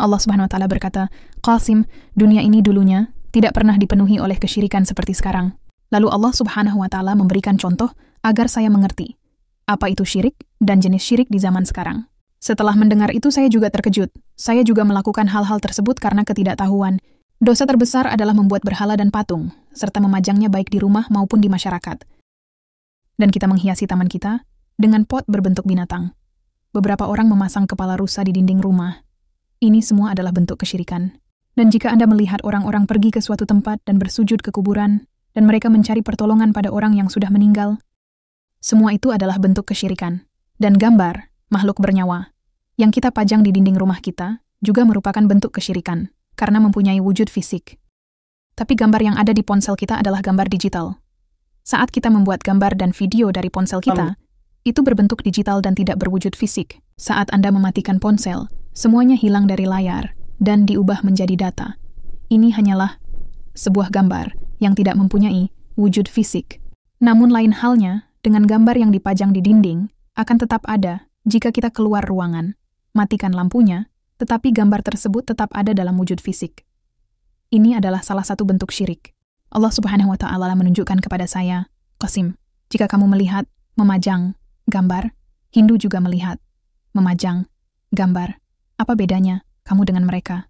Allah Subhanahu wa taala berkata, "Qasim, dunia ini dulunya tidak pernah dipenuhi oleh kesyirikan seperti sekarang." Lalu Allah Subhanahu wa taala memberikan contoh agar saya mengerti apa itu syirik dan jenis syirik di zaman sekarang. Setelah mendengar itu saya juga terkejut. Saya juga melakukan hal-hal tersebut karena ketidaktahuan. Dosa terbesar adalah membuat berhala dan patung serta memajangnya baik di rumah maupun di masyarakat. Dan kita menghiasi taman kita dengan pot berbentuk binatang. Beberapa orang memasang kepala rusa di dinding rumah ini semua adalah bentuk kesyirikan. Dan jika Anda melihat orang-orang pergi ke suatu tempat dan bersujud ke kuburan, dan mereka mencari pertolongan pada orang yang sudah meninggal, semua itu adalah bentuk kesyirikan. Dan gambar, makhluk bernyawa, yang kita pajang di dinding rumah kita, juga merupakan bentuk kesyirikan, karena mempunyai wujud fisik. Tapi gambar yang ada di ponsel kita adalah gambar digital. Saat kita membuat gambar dan video dari ponsel kita, itu berbentuk digital dan tidak berwujud fisik. Saat Anda mematikan ponsel, Semuanya hilang dari layar dan diubah menjadi data. Ini hanyalah sebuah gambar yang tidak mempunyai wujud fisik. Namun lain halnya, dengan gambar yang dipajang di dinding, akan tetap ada jika kita keluar ruangan. Matikan lampunya, tetapi gambar tersebut tetap ada dalam wujud fisik. Ini adalah salah satu bentuk syirik. Allah Subhanahu wa taala menunjukkan kepada saya, Qasim, jika kamu melihat memajang gambar, Hindu juga melihat memajang gambar. Apa bedanya kamu dengan mereka?